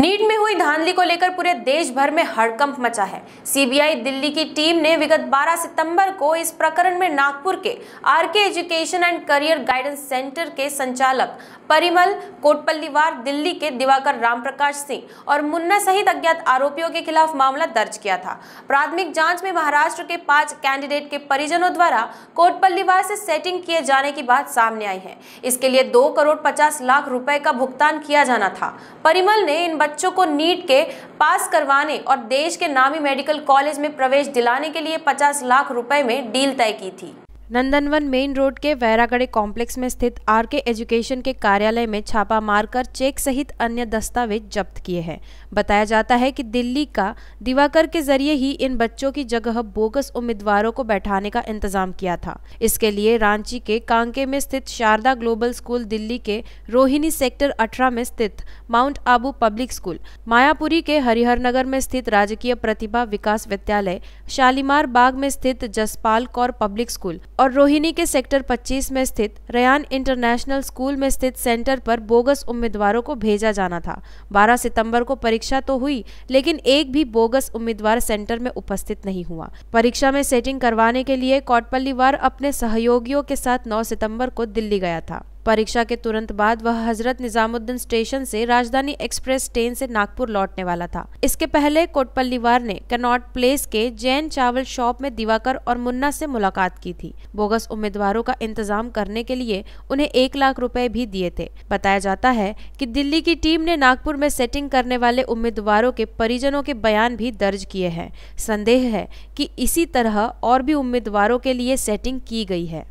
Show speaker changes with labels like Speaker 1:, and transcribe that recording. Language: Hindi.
Speaker 1: नीट में हुई धांधली को लेकर पूरे देश भर में हड़कंप मचा है सीबीआई दिल्ली की टीम ने विगत 12 सितंबर को इस प्रकरण में नागपुर के R K education and career guidance centre के संचालक परिमल कोटपल्लीवार दिल्ली के दिवाकर रामप्रकाश सिंह और मुन्ना सहित अज्ञात आरोपियों के खिलाफ मामला दर्ज किया था प्राथमिक जांच में महाराष्ट्र के पांच कैंडिडेट के परिजनों द्वारा कोटपल्लीवार से सेटिंग किए जाने की बात सामने आई है इसके लिए दो करोड़ पचास लाख रुपए का भुगतान किया जाना था परिमल ने इन बच्चों को नीट के पास करवाने और देश के नामी मेडिकल कॉलेज में प्रवेश दिलाने के लिए 50 लाख रुपए में डील तय की थी नंदनवन मेन रोड के वैरागढ़ कॉम्प्लेक्स में स्थित आरके एजुकेशन के कार्यालय में छापा मारकर चेक सहित अन्य दस्तावेज जब्त किए हैं बताया जाता है कि दिल्ली का दिवाकर के जरिए ही इन बच्चों की जगह बोगस उम्मीदवारों को बैठाने का इंतजाम किया था इसके लिए रांची के कांके में स्थित शारदा ग्लोबल स्कूल दिल्ली के रोहिणी सेक्टर अठारह में स्थित Mount Abu public school Mayapuri के हरिहरनगर में स्थित राजकीय प्रतिभा विकास विद्यालय शालीमार बाग में स्थित जसपाल कौर पब्लिक स्कूल और रोहिणी के सेक्टर 25 में स्थित रयान इंटरनेशनल स्कूल में स्थित सेंटर पर बोगस उम्मीदवारों को भेजा जाना था 12 सितंबर को परीक्षा तो हुई लेकिन एक भी बोगस उम्मीदवार सेंटर में उपस्थित नहीं हुआ परीक्षा में सेटिंग करवाने के लिए कोटपल्लीवार अपने सहयोगियों के साथ 9 सितंबर को दिल्ली गया था परीक्षा के तुरंत बाद वह हजरत निजामुद्दीन स्टेशन से राजधानी एक्सप्रेस ट्रेन से नागपुर लौटने वाला था इसके पहले कोटपल्लीवार ने कनॉट प्लेस के जैन चावल शॉप में दिवाकर और मुन्ना से मुलाकात की थी बोगस उम्मीदवारों का इंतजाम करने के लिए उन्हें एक लाख रुपए भी दिए थे बताया जाता है कि दिल्ली की टीम ने नागपुर में सेटिंग करने वाले उम्मीदवारों के परिजनों के बयान भी दर्ज किए हैं संदेह है की इसी तरह और भी उम्मीदवारों के लिए सेटिंग की गई है